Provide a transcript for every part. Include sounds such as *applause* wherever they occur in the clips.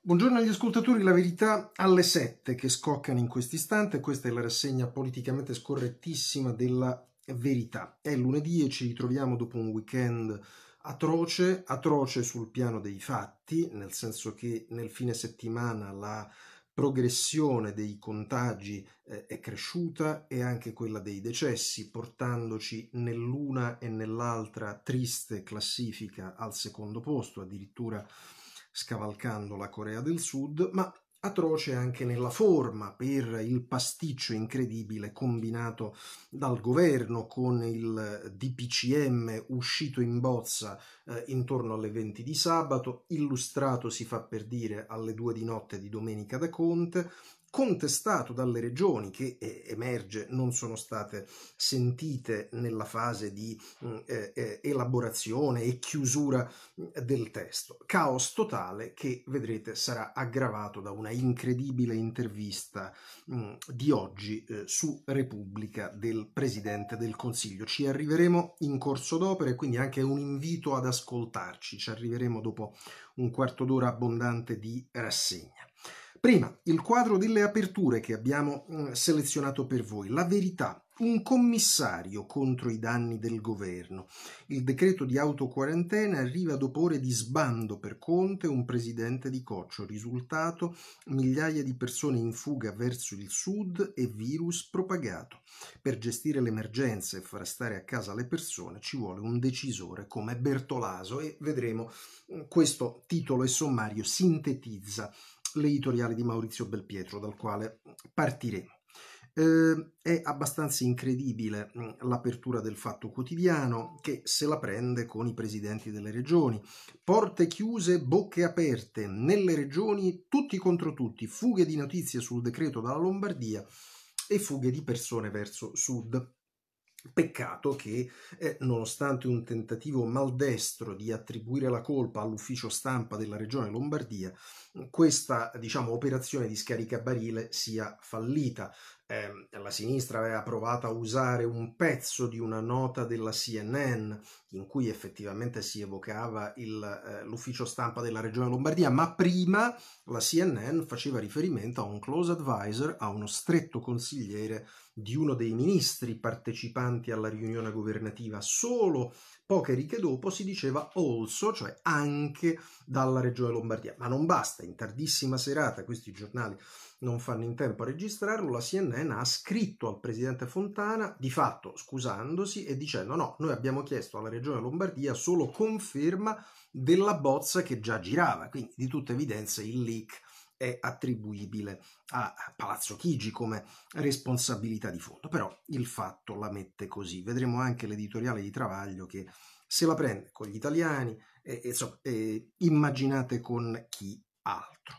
Buongiorno agli ascoltatori, la verità alle 7 che scoccano in questo istante, questa è la rassegna politicamente scorrettissima della verità. È lunedì e ci ritroviamo dopo un weekend atroce, atroce sul piano dei fatti, nel senso che nel fine settimana la progressione dei contagi eh, è cresciuta e anche quella dei decessi, portandoci nell'una e nell'altra triste classifica al secondo posto, addirittura scavalcando la Corea del Sud, ma atroce anche nella forma per il pasticcio incredibile combinato dal governo con il DPCM uscito in bozza eh, intorno alle 20 di sabato, illustrato si fa per dire alle 2 di notte di domenica da Conte, contestato dalle regioni che eh, emerge non sono state sentite nella fase di mm, eh, eh, elaborazione e chiusura mm, del testo. Caos totale che vedrete sarà aggravato da una incredibile intervista mh, mm, di oggi eh, su Repubblica del Presidente del Consiglio. Ci arriveremo in corso d'opera e quindi anche un invito ad ascoltarci. Ci arriveremo dopo un quarto d'ora abbondante di rassegna. Prima, il quadro delle aperture che abbiamo mm, selezionato per voi, la verità, un commissario contro i danni del governo. Il decreto di autoquarantena arriva dopo ore di sbando per Conte, un presidente di coccio. Risultato, migliaia di persone in fuga verso il sud e virus propagato. Per gestire l'emergenza e far stare a casa le persone ci vuole un decisore come Bertolaso e vedremo mm, questo titolo e sommario sintetizza l'editoriale di Maurizio Belpietro, dal quale partiremo. Eh, è abbastanza incredibile mm, l'apertura del Fatto Quotidiano che se la prende con i presidenti delle regioni. Porte chiuse, bocche aperte, nelle regioni tutti contro tutti, fughe di notizie sul decreto dalla Lombardia e fughe di persone verso sud. Peccato che, eh, nonostante un tentativo maldestro di attribuire la colpa all'ufficio stampa della regione Lombardia, questa diciamo, operazione di scaricabarile sia fallita eh, la sinistra aveva provato a usare un pezzo di una nota della CNN in cui effettivamente si evocava il, eh, l'ufficio stampa della regione Lombardia, ma prima la CNN faceva riferimento a un close advisor, a uno stretto consigliere di uno dei ministri partecipanti alla riunione governativa. Solo poche righe dopo si diceva also, cioè anche dalla regione Lombardia. Ma non basta, in tardissima serata questi giornali non fanno in tempo a registrarlo, la CNN ha scritto al presidente Fontana, di fatto scusandosi e dicendo no, noi abbiamo chiesto alla regione Lombardia solo conferma della bozza che già girava, quindi di tutta evidenza il leak è attribuibile a Palazzo Chigi come responsabilità di fondo, però il fatto la mette così. Vedremo anche l'editoriale di Travaglio che se la prende con gli italiani e, e, so, e immaginate con chi altro.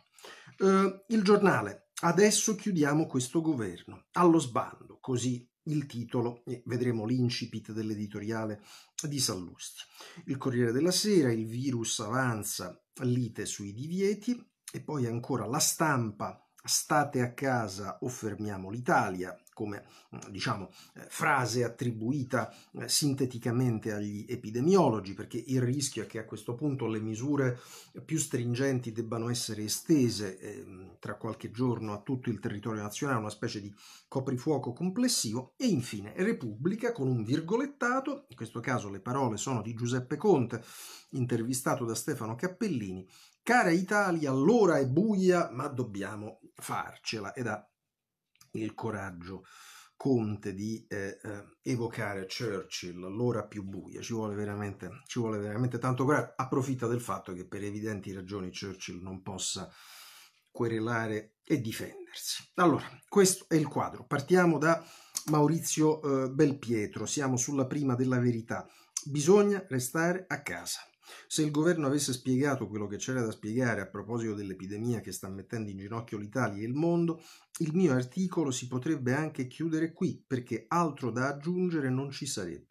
Uh, il giornale Adesso chiudiamo questo governo, allo sbando, così il titolo, e vedremo l'incipit dell'editoriale di Sallusti. Il Corriere della Sera, il virus avanza, lite sui divieti, e poi ancora la stampa, state a casa o fermiamo l'Italia, come mm, diciamo eh, frase attribuita eh, sinteticamente agli epidemiologi, perché il rischio è che a questo punto le misure più stringenti debbano essere estese eh, tra qualche giorno a tutto il territorio nazionale, una specie di coprifuoco complessivo e infine Repubblica con un virgolettato, in questo caso le parole sono di Giuseppe Conte, intervistato da Stefano Cappellini, Cara Italia, l'ora è buia, ma dobbiamo farcela. E da il coraggio Conte di eh, eh, evocare Churchill, l'ora più buia, ci vuole, veramente, ci vuole veramente tanto coraggio, approfitta del fatto che per evidenti ragioni Churchill non possa querelare e difendersi. Allora, questo è il quadro, partiamo da Maurizio eh, Belpietro, siamo sulla prima della verità, bisogna restare a casa. Se il governo avesse spiegato quello che c'era da spiegare a proposito dell'epidemia che sta mettendo in ginocchio l'Italia e il mondo, il mio articolo si potrebbe anche chiudere qui, perché altro da aggiungere non ci sarebbe.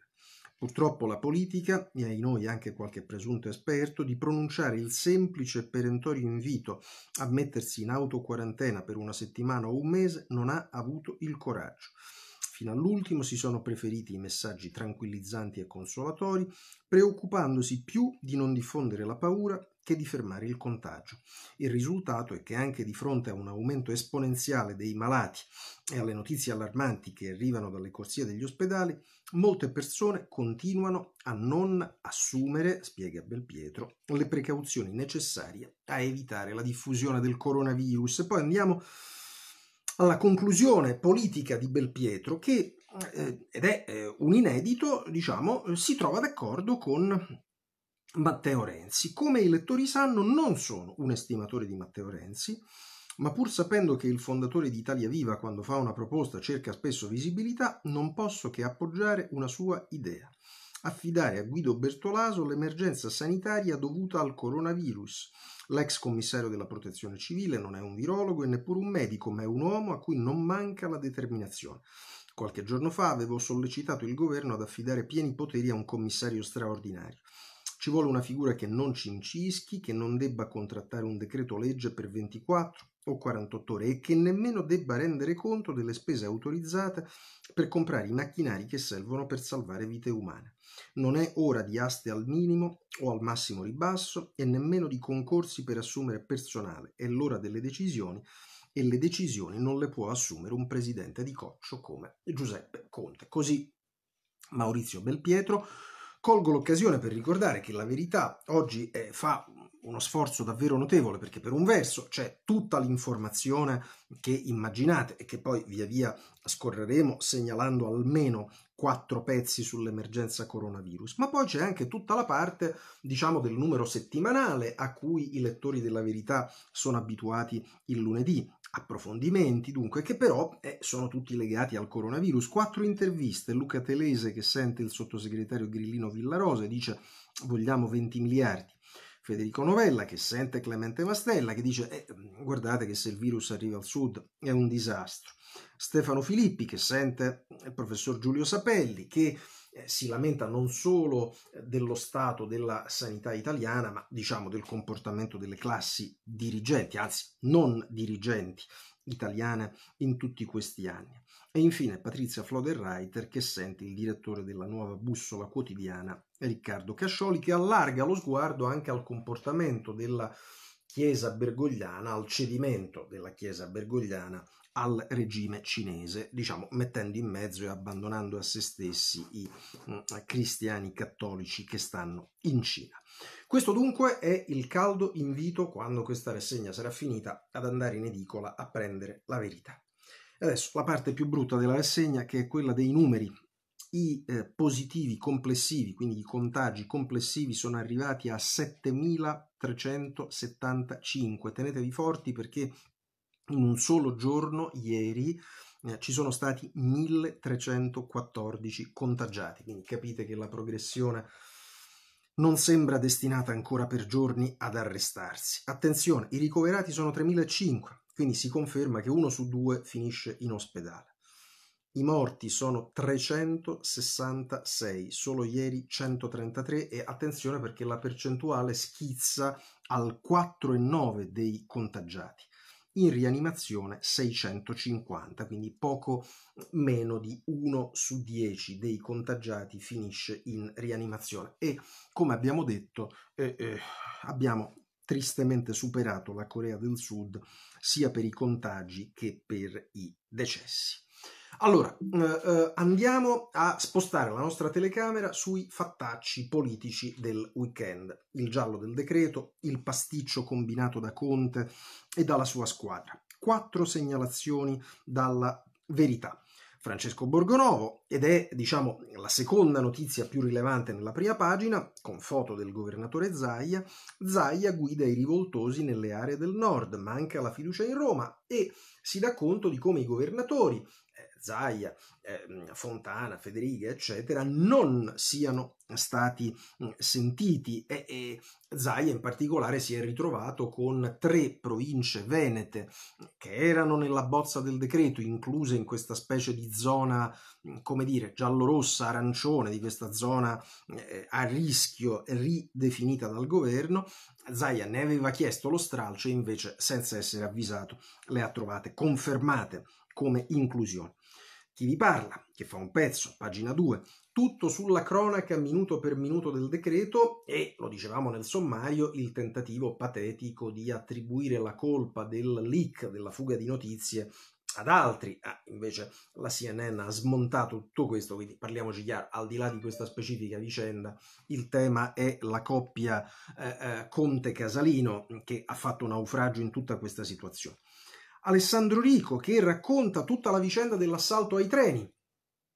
Purtroppo la politica, e ai noi anche qualche presunto esperto, di pronunciare il semplice e perentorio invito a mettersi in autoquarantena per una settimana o un mese non ha avuto il coraggio. Fino all'ultimo si sono preferiti i messaggi tranquillizzanti e consolatori, preoccupandosi più di non diffondere la paura che di fermare il contagio. Il risultato è che anche di fronte a un aumento esponenziale dei malati e alle notizie allarmanti che arrivano dalle corsie degli ospedali, molte persone continuano a non assumere, spiega Belpietro, le precauzioni necessarie a evitare la diffusione del coronavirus. Poi andiamo alla conclusione politica di Belpietro che, eh, ed è eh, un inedito, diciamo, eh, si trova d'accordo con Matteo Renzi. Come i lettori sanno, non sono un estimatore di Matteo Renzi, ma pur sapendo che il fondatore di Italia Viva, quando fa una proposta, cerca spesso visibilità, non posso che appoggiare una sua idea affidare a Guido Bertolaso l'emergenza sanitaria dovuta al coronavirus. L'ex commissario della protezione civile non è un virologo e neppure un medico, ma è un uomo a cui non manca la determinazione. Qualche giorno fa avevo sollecitato il governo ad affidare pieni poteri a un commissario straordinario. Ci vuole una figura che non ci incischi, che non debba contrattare un decreto legge per 24, o 48 ore e che nemmeno debba rendere conto delle spese autorizzate per comprare i macchinari che servono per salvare vite umane. Non è ora di aste al minimo o al massimo ribasso e nemmeno di concorsi per assumere personale, è l'ora delle decisioni e le decisioni non le può assumere un presidente di coccio come Giuseppe Conte. Così Maurizio Belpietro Colgo l'occasione per ricordare che la verità oggi è, eh, fa uno sforzo davvero notevole perché per un verso c'è tutta l'informazione che immaginate e che poi via via scorreremo segnalando almeno quattro pezzi sull'emergenza coronavirus, ma poi c'è anche tutta la parte, diciamo, del numero settimanale a cui i lettori della verità sono abituati il lunedì, approfondimenti dunque che però eh, sono tutti legati al coronavirus quattro interviste Luca Telese che sente il sottosegretario Grillino Villarosa e dice vogliamo 20 miliardi Federico Novella che sente Clemente Mastella che dice eh, guardate che se il virus arriva al sud è un disastro Stefano Filippi che sente eh, il professor Giulio Sapelli che eh, si lamenta non solo eh, dello stato della sanità italiana, ma diciamo del comportamento delle classi dirigenti, anzi non dirigenti italiane in tutti questi anni. E infine Patrizia Floderreiter che sente il direttore della nuova bussola quotidiana Riccardo Cascioli che allarga lo sguardo anche al comportamento della Chiesa bergogliana, al cedimento della Chiesa bergogliana al regime cinese, diciamo mettendo in mezzo e abbandonando a se stessi i mm, cristiani cattolici che stanno in Cina. Questo dunque è il caldo invito, quando questa rassegna sarà finita, ad andare in edicola a prendere la verità. Adesso la parte più brutta della rassegna che è quella dei numeri i eh, positivi complessivi, quindi i contagi complessivi sono arrivati a 7.375. Tenetevi forti perché in un solo giorno, ieri, eh, ci sono stati 1.314 contagiati, quindi capite che la progressione non sembra destinata ancora per giorni ad arrestarsi. Attenzione, i ricoverati sono 3.005, quindi si conferma che uno su due finisce in ospedale. I morti sono 366, solo ieri 133 e attenzione perché la percentuale schizza al 4,9 dei contagiati. In rianimazione 650, quindi poco meno di 1 su 10 dei contagiati finisce in rianimazione. E come abbiamo detto, eh, eh, abbiamo tristemente superato la Corea del Sud sia per i contagi che per i decessi. Allora, eh, eh, andiamo a spostare la nostra telecamera sui fattacci politici del weekend. Il giallo del decreto, il pasticcio combinato da Conte e dalla sua squadra. Quattro segnalazioni dalla verità. Francesco Borgonovo ed è, diciamo, la seconda notizia più rilevante nella prima pagina, con foto del governatore Zaia. Zaia guida i rivoltosi nelle aree del nord, manca la fiducia in Roma e si dà conto di come i governatori, eh, Zaia, eh, Fontana, Federiga, eccetera, non siano stati mm, sentiti e, e Zaia in particolare si è ritrovato con tre province venete mm, che erano nella bozza del decreto, incluse in questa specie di zona, mm, come dire, giallo-rossa, arancione, di questa zona eh, a rischio ridefinita dal governo. Zaia ne aveva chiesto lo stralcio e invece, senza essere avvisato, le ha trovate confermate come inclusione. Chi vi parla, che fa un pezzo, pagina 2, tutto sulla cronaca minuto per minuto del decreto e, lo dicevamo nel sommario, il tentativo patetico di attribuire la colpa del leak, della fuga di notizie ad altri. Ah, invece la CNN ha smontato tutto questo, quindi parliamoci chiaro, al di là di questa specifica vicenda, il tema è la coppia eh, eh, Conte-Casalino che ha fatto un naufragio in tutta questa situazione. Alessandro Rico che racconta tutta la vicenda dell'assalto ai treni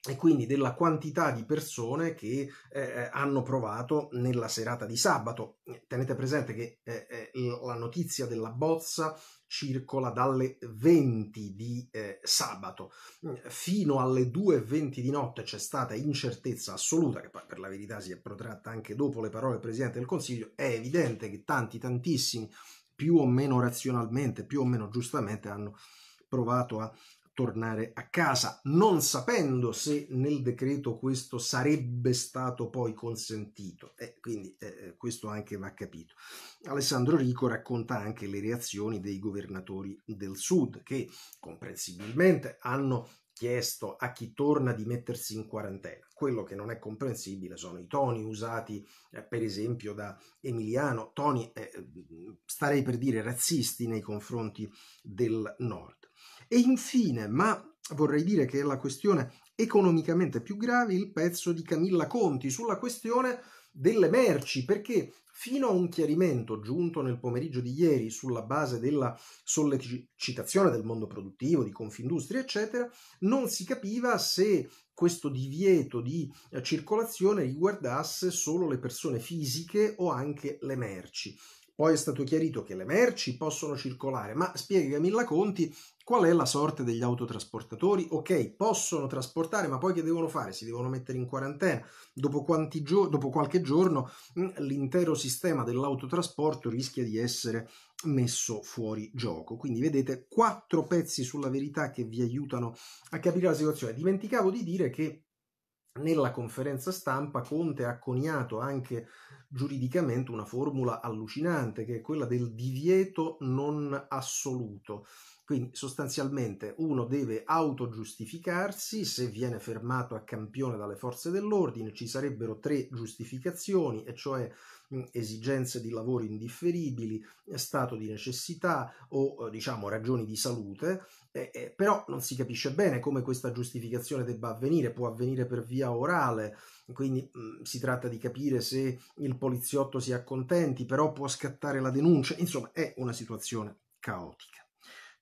e quindi della quantità di persone che eh, eh hanno provato nella serata di sabato. Tenete presente che eh, eh la notizia della bozza circola dalle 20 di eh, sabato mm, fino alle 2.20 di notte c'è stata incertezza assoluta che poi per la verità si è protratta anche dopo le parole del Presidente del Consiglio è evidente che tanti tantissimi più o meno razionalmente, più o meno giustamente, hanno provato a tornare a casa, non sapendo se nel decreto questo sarebbe stato poi consentito. E eh, quindi eh, eh, questo anche va capito. Alessandro Rico racconta anche le reazioni dei governatori del sud che comprensibilmente hanno chiesto a chi torna di mettersi in quarantena. Quello che non è comprensibile sono i toni usati eh, per esempio da Emiliano, toni eh, starei per dire razzisti nei confronti del nord. E infine, ma vorrei dire che è la questione economicamente più grave, il pezzo di Camilla Conti sulla questione delle merci, perché fino a un chiarimento giunto nel pomeriggio di ieri sulla base della sollecitazione del mondo produttivo, di Confindustria, eccetera, non si capiva se questo divieto di eh, circolazione riguardasse solo le persone fisiche o anche le merci. Poi è stato chiarito che le merci possono circolare, ma spiega Camilla Conti qual è la sorte degli autotrasportatori. Ok, possono trasportare, ma poi che devono fare? Si devono mettere in quarantena. Dopo, gio- dopo qualche giorno mm, l'intero sistema dell'autotrasporto rischia di essere messo fuori gioco. Quindi vedete quattro pezzi sulla verità che vi aiutano a capire la situazione. Dimenticavo di dire che nella conferenza stampa Conte ha coniato anche giuridicamente una formula allucinante che è quella del divieto non assoluto. Quindi sostanzialmente uno deve autogiustificarsi se viene fermato a campione dalle forze dell'ordine, ci sarebbero tre giustificazioni, e cioè esigenze di lavoro indifferibili, stato di necessità o eh, diciamo ragioni di salute, eh, eh, però non si capisce bene come questa giustificazione debba avvenire, può avvenire per via orale, quindi mh, si tratta di capire se il poliziotto si accontenti, però può scattare la denuncia, insomma è una situazione caotica.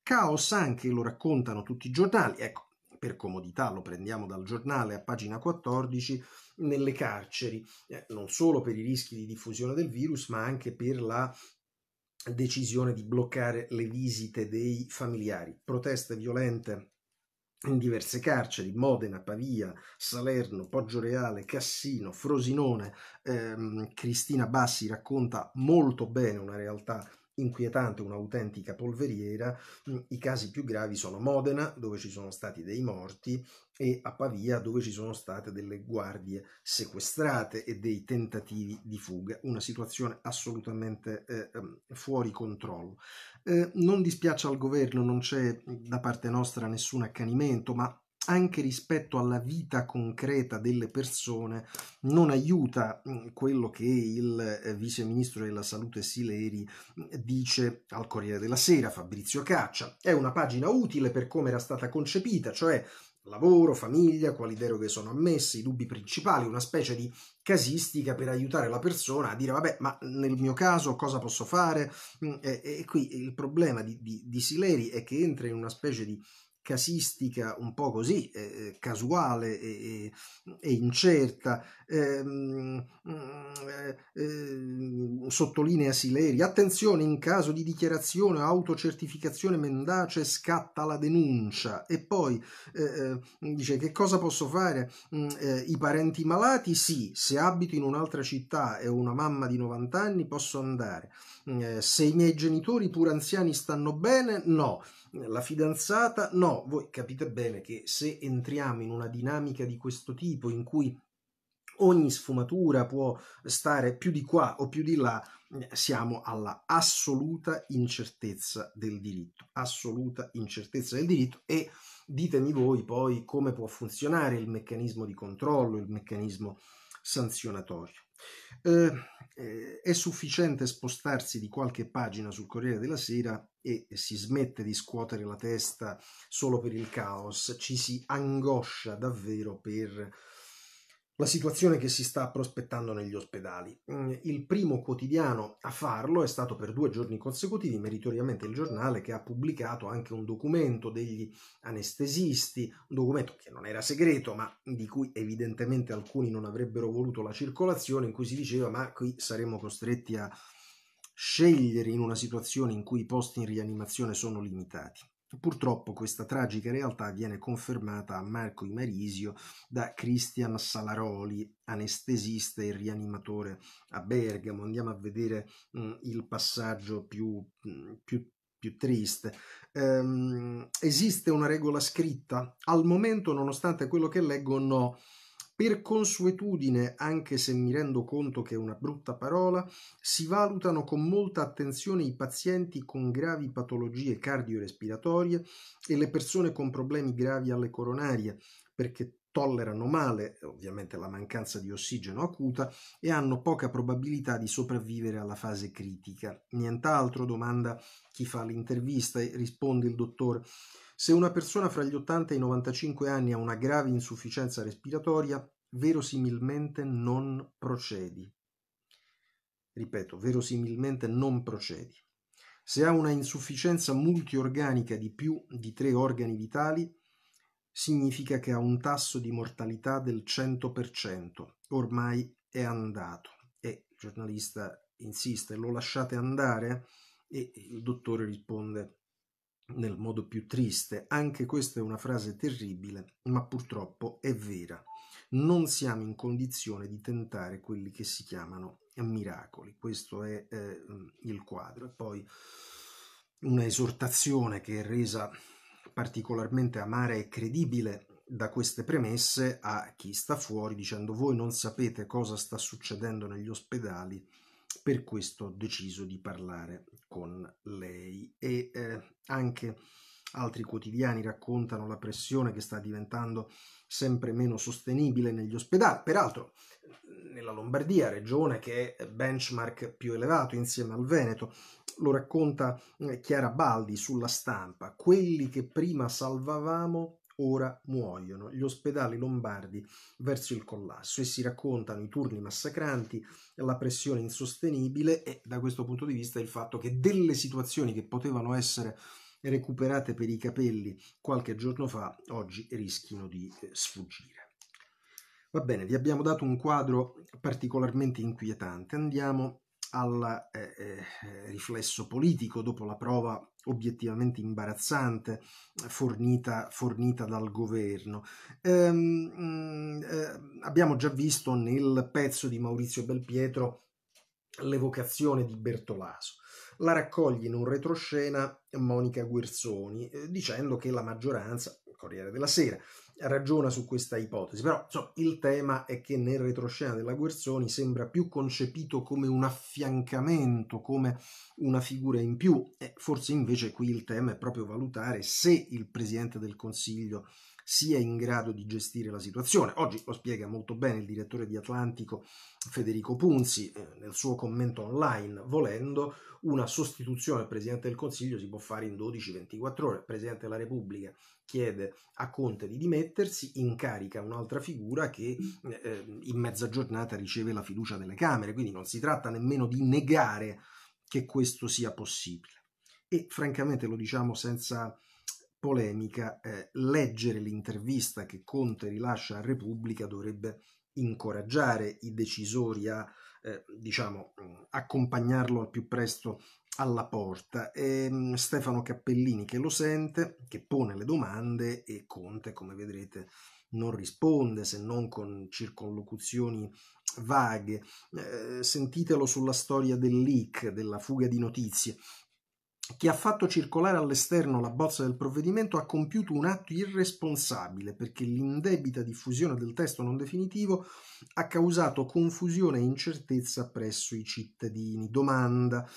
Caos anche lo raccontano tutti i giornali, ecco, per comodità lo prendiamo dal giornale a pagina 14, nelle carceri, eh, non solo per i rischi di diffusione del virus, ma anche per la decisione di bloccare le visite dei familiari. Proteste violente in diverse carceri, Modena, Pavia, Salerno, Poggio Reale, Cassino, Frosinone, ehm, Cristina Bassi racconta molto bene una realtà inquietante, un'autentica polveriera. Mm, I casi più gravi sono Modena, dove ci sono stati dei morti, e a Pavia, dove ci sono state delle guardie sequestrate e dei tentativi di fuga. Una situazione assolutamente eh, ehm, fuori controllo. Eh, non dispiace al governo, non c'è mm, da parte nostra nessun accanimento, ma anche rispetto alla vita concreta delle persone non aiuta mm, quello che il eh, vice ministro della salute Sileri mm, dice al Corriere della Sera, Fabrizio Caccia. È una pagina utile per come era stata concepita, cioè lavoro, famiglia, quali deroghe sono ammesse, i dubbi principali, una specie di casistica per aiutare la persona a dire vabbè ma nel mio caso cosa posso fare? Mm, e, e qui il problema di, di, di Sileri è che entra in una specie di casistica un po' così eh, eh casuale e, e incerta ehm, eh, eh, sottolinea Sileri attenzione in caso di dichiarazione o autocertificazione mendace scatta la denuncia e poi eh, eh, dice che cosa posso fare mm, i parenti malati sì se abito in un'altra città e ho una mamma di 90 anni posso andare mm, se i miei genitori pur anziani stanno bene no la fidanzata, no, voi capite bene che se entriamo in una dinamica di questo tipo in cui ogni sfumatura può stare più di qua o più di là, siamo alla assoluta incertezza del diritto, assoluta incertezza del diritto e ditemi voi poi come può funzionare il meccanismo di controllo, il meccanismo sanzionatorio. Eh, eh, è sufficiente spostarsi di qualche pagina sul Corriere della Sera e si smette di scuotere la testa solo per il caos, ci si angoscia davvero per la situazione che si sta prospettando negli ospedali. Mm, il primo quotidiano a farlo è stato per due giorni consecutivi, meritoriamente il giornale che ha pubblicato anche un documento degli anestesisti, un documento che non era segreto, ma di cui evidentemente alcuni non avrebbero voluto la circolazione, in cui si diceva ma qui saremmo costretti a scegliere in una situazione in cui i posti in rianimazione sono limitati. Purtroppo questa tragica realtà viene confermata a Marco Imarisio da Christian Salaroli, anestesista e rianimatore a Bergamo. Andiamo a vedere mh, mm, il passaggio più, mh, mm, più più triste. Um, esiste una regola scritta? Al momento, nonostante quello che leggo, no. Per consuetudine, anche se mi rendo conto che è una brutta parola, si valutano con molta attenzione i pazienti con gravi patologie cardiorespiratorie e le persone con problemi gravi alle coronarie, perché tollerano male, eh, ovviamente, la mancanza di ossigeno acuta e hanno poca probabilità di sopravvivere alla fase critica. Nient'altro, domanda chi fa l'intervista e risponde il dottore. Se una persona fra gli 80 e i 95 anni ha una grave insufficienza respiratoria, verosimilmente non procedi. Ripeto, verosimilmente non procedi. Se ha una insufficienza multiorganica di più di tre organi vitali, significa che ha un tasso di mortalità del 100%, ormai è andato. E il giornalista insiste, lo lasciate andare? E il dottore risponde nel modo più triste, anche questa è una frase terribile, ma purtroppo è vera. Non siamo in condizione di tentare quelli che si chiamano miracoli. Questo è eh, il quadro. E poi una esortazione che è resa particolarmente amara e credibile da queste premesse a chi sta fuori dicendo voi non sapete cosa sta succedendo negli ospedali, per questo ho deciso di parlare con lei. E eh, anche altri quotidiani raccontano la pressione che sta diventando sempre meno sostenibile negli ospedali. Peraltro, nella Lombardia, regione che è benchmark più elevato insieme al Veneto, lo racconta eh, Chiara Baldi sulla stampa, quelli che prima salvavamo ora muoiono, gli ospedali lombardi verso il collasso e si raccontano i turni massacranti, la pressione insostenibile e da questo punto di vista il fatto che delle situazioni che potevano essere recuperate per i capelli qualche giorno fa oggi rischiano di eh, sfuggire. Va bene, vi abbiamo dato un quadro particolarmente inquietante, andiamo al eh, eh, riflesso politico dopo la prova obiettivamente imbarazzante eh, fornita, fornita dal governo. Ehm, mm, eh, abbiamo già visto nel pezzo di Maurizio Belpietro l'evocazione di Bertolaso. La raccoglie in un retroscena Monica Guerzoni eh, dicendo che la maggioranza, Corriere della Sera, ragiona su questa ipotesi, però insomma, il tema è che nel retroscena della Guerzoni sembra più concepito come un affiancamento, come una figura in più, e forse invece qui il tema è proprio valutare se il Presidente del Consiglio sia in grado di gestire la situazione. Oggi lo spiega molto bene il direttore di Atlantico Federico Punzi eh, nel suo commento online, volendo una sostituzione al Presidente del Consiglio si può fare in 12-24 ore. Il Presidente della Repubblica chiede a Conte di dimettersi, incarica un'altra figura che eh, eh, in mezza giornata riceve la fiducia delle Camere, quindi non si tratta nemmeno di negare che questo sia possibile. E francamente lo diciamo senza polemica, eh, leggere l'intervista che Conte rilascia a Repubblica dovrebbe incoraggiare i decisori a, eh, diciamo, mm, accompagnarlo al più presto alla porta. E, um, Stefano Cappellini che lo sente, che pone le domande e Conte, come vedrete, non risponde se non con circonlocuzioni vaghe. Eh, sentitelo sulla storia del leak, della fuga di notizie. Chi ha fatto circolare all'esterno la bozza del provvedimento ha compiuto un atto irresponsabile perché l'indebita diffusione del testo non definitivo ha causato confusione e incertezza presso i cittadini. Domanda.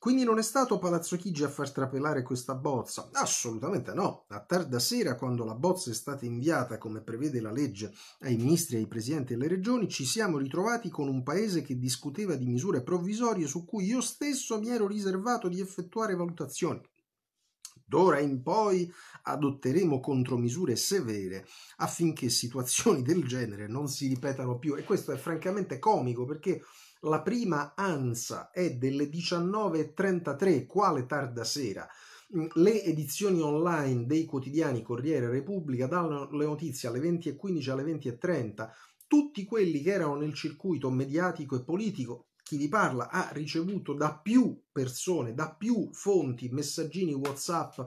Quindi non è stato Palazzo Chigi a far trapelare questa bozza? Assolutamente no. A tarda sera, quando la bozza è stata inviata, come prevede la legge, ai ministri, ai presidenti delle regioni, ci siamo ritrovati con un paese che discuteva di misure provvisorie su cui io stesso mi ero riservato di effettuare valutazioni. D'ora in poi adotteremo contromisure severe affinché situazioni del genere non si ripetano più. E questo è francamente comico perché la prima ansa è delle 19.33, quale tarda sera. Mm, le edizioni online dei quotidiani Corriere Repubblica danno le notizie alle 20.15 alle 20.30. Tutti quelli che erano nel circuito mediatico e politico, chi vi parla ha ricevuto da più persone, da più fonti, messaggini WhatsApp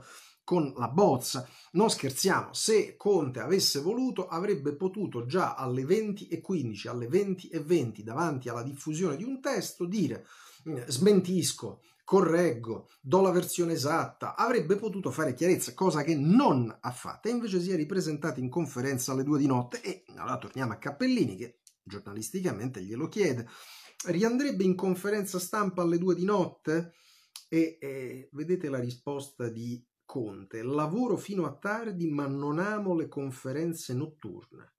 con la bozza. Non scherziamo, se Conte avesse voluto avrebbe potuto già alle 20.15, alle 20.20 20, davanti alla diffusione di un testo dire mm, smentisco, correggo, do la versione esatta, avrebbe potuto fare chiarezza, cosa che non ha fatto, e invece si è ripresentato in conferenza alle 2 di notte e allora torniamo a Cappellini che giornalisticamente glielo chiede. Riandrebbe in conferenza stampa alle 2 di notte? E, e vedete la risposta di Conte, lavoro fino a tardi ma non amo le conferenze notturne.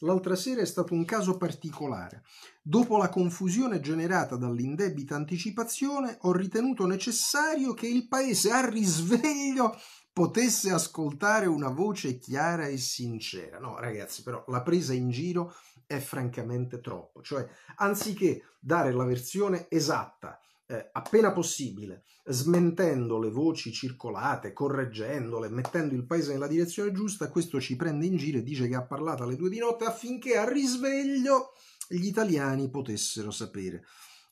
L'altra sera è stato un caso particolare. Dopo la confusione generata dall'indebita anticipazione, ho ritenuto necessario che il paese a risveglio potesse ascoltare una voce chiara e sincera. No, ragazzi, però la presa in giro è francamente troppo. Cioè, anziché dare la versione esatta eh, appena possibile, smentendo le voci circolate, correggendole, mettendo il paese nella direzione giusta, questo ci prende in giro e dice che ha parlato alle due di notte affinché a risveglio gli italiani potessero sapere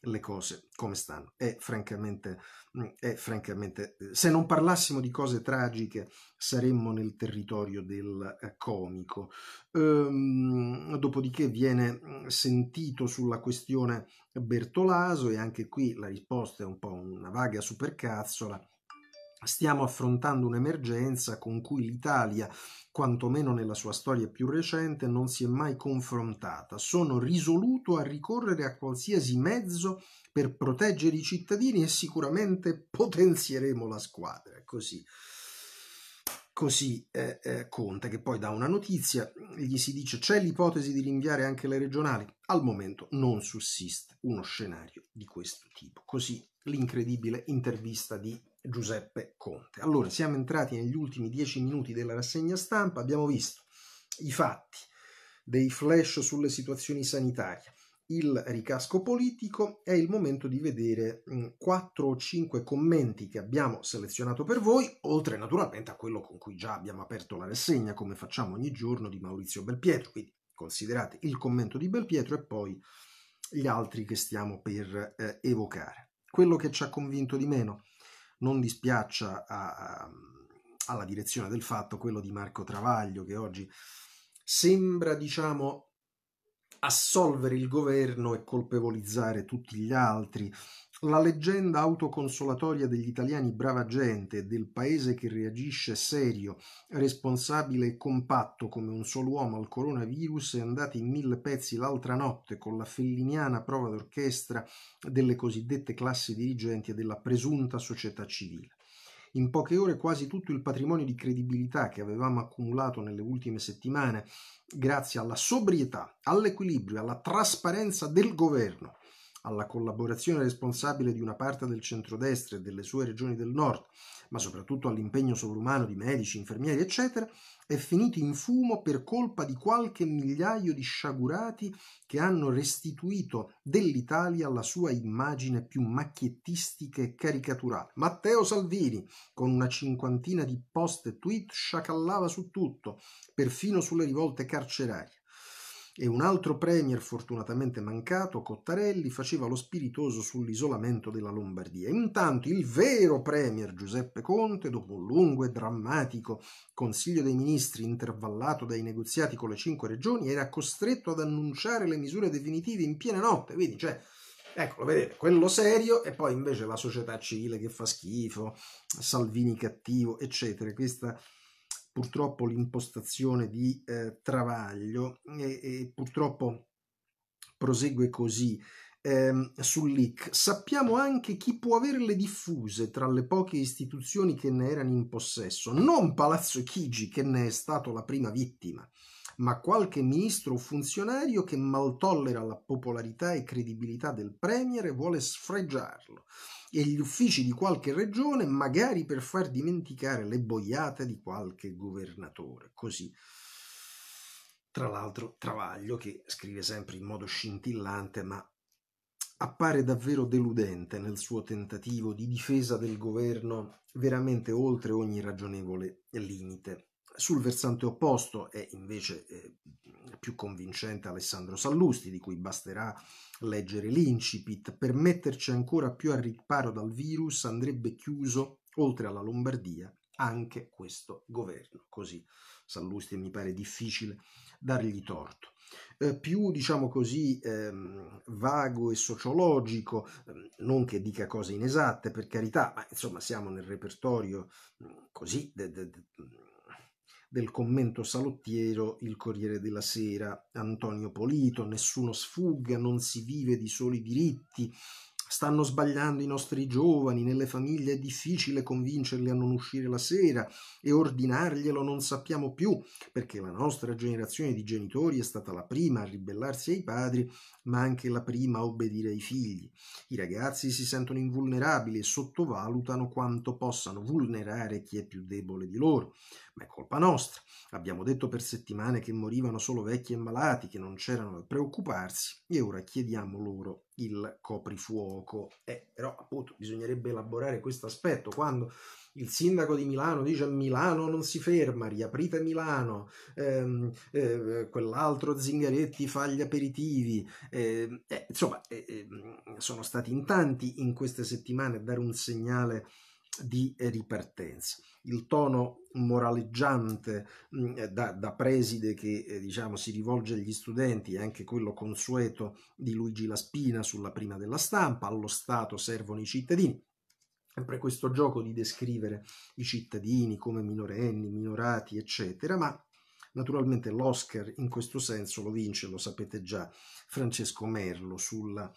le cose come stanno. È francamente, mm, è francamente, eh, se non parlassimo di cose tragiche saremmo nel territorio del eh, comico. Ehm, dopodiché viene mm, sentito sulla questione Bertolaso e anche qui la risposta è un po' una vaga supercazzola Stiamo affrontando un'emergenza con cui l'Italia, quantomeno nella sua storia più recente, non si è mai confrontata. Sono risoluto a ricorrere a qualsiasi mezzo per proteggere i cittadini e sicuramente potenzieremo la squadra. Così così eh, eh, Conte, che poi dà una notizia, gli si dice c'è l'ipotesi di rinviare anche le regionali, al momento non sussiste uno scenario di questo tipo. Così l'incredibile intervista di Giuseppe Conte. Allora, siamo entrati negli ultimi dieci minuti della rassegna stampa, abbiamo visto i fatti, dei flash sulle situazioni sanitarie, il ricasco politico, è il momento di vedere 4 o 5 commenti che abbiamo selezionato per voi, oltre naturalmente a quello con cui già abbiamo aperto la rassegna, come facciamo ogni giorno, di Maurizio Belpietro. Quindi considerate il commento di Belpietro e poi gli altri che stiamo per eh, evocare. Quello che ci ha convinto di meno non dispiaccia a, a, alla direzione del fatto quello di Marco Travaglio che oggi sembra, diciamo, assolvere il governo e colpevolizzare tutti gli altri la leggenda autoconsolatoria degli italiani brava gente, del paese che reagisce serio, responsabile e compatto come un solo uomo al coronavirus è andata in mille pezzi l'altra notte con la felliniana prova d'orchestra delle cosiddette classi dirigenti e della presunta società civile. In poche ore quasi tutto il patrimonio di credibilità che avevamo accumulato nelle ultime settimane, grazie alla sobrietà, all'equilibrio e alla trasparenza del governo alla collaborazione responsabile di una parte del centrodestra e delle sue regioni del nord, ma soprattutto all'impegno sovrumano di medici, infermieri, eccetera, è finito in fumo per colpa di qualche migliaio di sciagurati che hanno restituito dell'Italia la sua immagine più macchiettistica e caricaturale. Matteo Salvini, con una cinquantina di post e tweet, sciacallava su tutto, perfino sulle rivolte carcerarie. E un altro premier fortunatamente mancato, Cottarelli, faceva lo spiritoso sull'isolamento della Lombardia. Intanto il vero premier Giuseppe Conte, dopo un lungo e drammatico Consiglio dei Ministri intervallato dai negoziati con le cinque regioni, era costretto ad annunciare le misure definitive in piena notte. Quindi, cioè, Eccolo, vedete, quello serio e poi invece la società civile che fa schifo, Salvini cattivo, eccetera. Questa purtroppo l'impostazione di eh, Travaglio e, e, purtroppo prosegue così eh, sul leak. Sappiamo anche chi può averle diffuse tra le poche istituzioni che ne erano in possesso, non Palazzo Chigi che ne è stato la prima vittima ma qualche ministro o funzionario che maltollera la popolarità e credibilità del Premier e vuole sfregiarlo e gli uffici di qualche regione, magari per far dimenticare le boiate di qualche governatore. Così. Tra l'altro, Travaglio, che scrive sempre in modo scintillante, ma appare davvero deludente nel suo tentativo di difesa del governo veramente oltre ogni ragionevole limite. Sul versante opposto è invece eh, più convincente Alessandro Sallusti, di cui basterà leggere l'incipit. Per metterci ancora più a riparo dal virus andrebbe chiuso, oltre alla Lombardia, anche questo governo. Così Sallusti mi pare difficile dargli torto. Eh, più diciamo così ehm, vago e sociologico, ehm, non che dica cose inesatte per carità, ma insomma siamo nel repertorio mm, così de, de, de, del commento salottiero Il Corriere della Sera, Antonio Polito, nessuno sfugga, non si vive di soli diritti, stanno sbagliando i nostri giovani, nelle famiglie è difficile convincerli a non uscire la sera e ordinarglielo non sappiamo più, perché la nostra generazione di genitori è stata la prima a ribellarsi ai padri ma anche la prima a obbedire ai figli. I ragazzi si sentono invulnerabili e sottovalutano quanto possano vulnerare chi è più debole di loro. Ma è colpa nostra. Abbiamo detto per settimane che morivano solo vecchi e malati, che non c'erano da preoccuparsi, e ora chiediamo loro il coprifuoco. Eh, però appunto bisognerebbe elaborare questo aspetto quando il sindaco di Milano dice Milano non si ferma, riaprite Milano, eh, eh, quell'altro Zingaretti fa gli aperitivi, ehm, eh, insomma eh, ehm, sono stati in tanti in queste settimane a dare un segnale di ripartenza. Il tono moraleggiante mh, mm, eh, da, da, preside che eh, diciamo, si rivolge agli studenti è anche quello consueto di Luigi Laspina sulla prima della stampa, allo Stato servono i cittadini, sempre questo gioco di descrivere i cittadini come minorenni, minorati, eccetera, ma naturalmente l'Oscar in questo senso lo vince, lo sapete già, Francesco Merlo sulla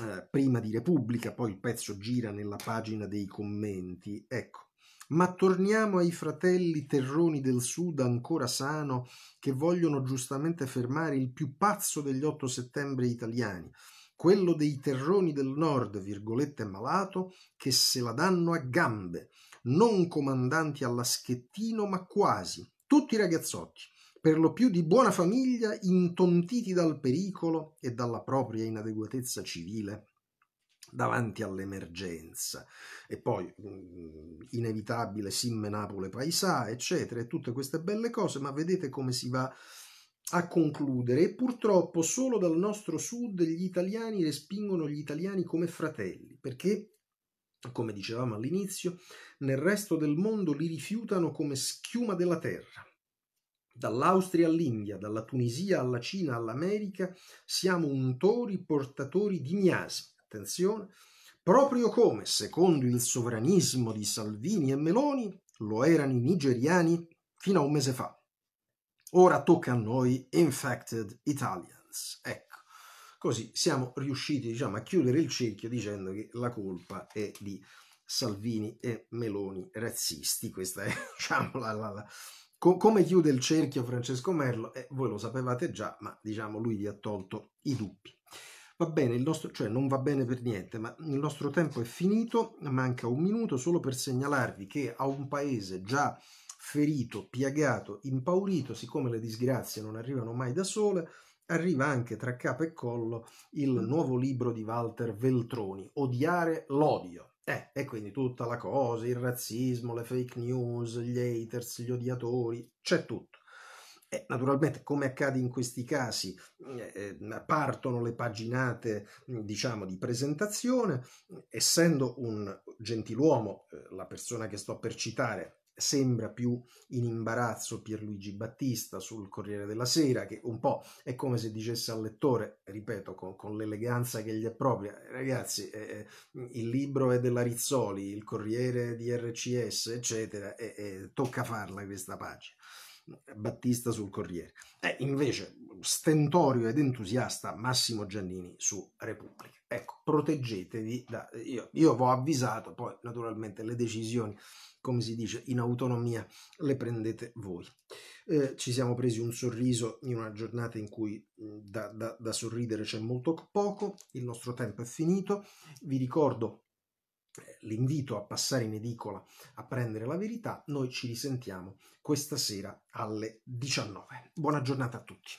eh, prima di Repubblica, poi il pezzo gira nella pagina dei commenti. Ecco, ma torniamo ai fratelli terroni del sud ancora sano che vogliono giustamente fermare il più pazzo degli 8 settembre italiani, quello dei terroni del nord, virgolette malato, che se la danno a gambe, non comandanti alla schettino, ma quasi, tutti ragazzotti, per lo più di buona famiglia, intontiti dal pericolo e dalla propria inadeguatezza civile davanti all'emergenza e poi mm, inevitabile Simme Napole Paisà eccetera e tutte queste belle cose ma vedete come si va a concludere, purtroppo solo dal nostro sud gli italiani respingono gli italiani come fratelli, perché, come dicevamo all'inizio, nel resto del mondo li rifiutano come schiuma della terra. Dall'Austria all'India, dalla Tunisia alla Cina all'America, siamo untori portatori di miasmi. Attenzione, proprio come, secondo il sovranismo di Salvini e Meloni, lo erano i nigeriani fino a un mese fa. Ora tocca a noi Infected Italians. Ecco, così siamo riusciti diciamo, a chiudere il cerchio dicendo che la colpa è di Salvini e Meloni razzisti. Questa è *laughs* diciamo, la, la, la. Co come chiude il cerchio Francesco Merlo, eh, voi lo sapevate già, ma diciamo lui vi ha tolto i dubbi. Va bene, il nostro, cioè non va bene per niente, ma il nostro tempo è finito, manca un minuto solo per segnalarvi che a un paese già ferito, piagato, impaurito, siccome le disgrazie non arrivano mai da sole, arriva anche tra capo e collo il mm. nuovo libro di Walter Veltroni, Odiare l'odio. Eh, e quindi tutta la cosa, il razzismo, le fake news, gli haters, gli odiatori, c'è tutto. E naturalmente, come accade in questi casi, eh, eh partono le paginate, mm, diciamo, di presentazione. Essendo un gentiluomo, eh, la persona che sto per citare sembra più in imbarazzo Pierluigi Battista sul Corriere della Sera, che un po' è come se dicesse al lettore, ripeto, con, con l'eleganza che gli è propria, ragazzi, eh, eh il libro è della Rizzoli, il Corriere di RCS, eccetera, e, eh, eh, tocca farla questa pagina. Battista sul Corriere. E eh, invece stentorio ed entusiasta Massimo Giannini su Repubblica. Ecco, proteggetevi da... Io, io vi ho avvisato, poi naturalmente le decisioni, come si dice, in autonomia le prendete voi. Eh, ci siamo presi un sorriso in una giornata in cui da, da, da sorridere c'è molto poco, il nostro tempo è finito. Vi ricordo l'invito a passare in edicola a prendere la verità, noi ci risentiamo questa sera alle 19. Buona giornata a tutti.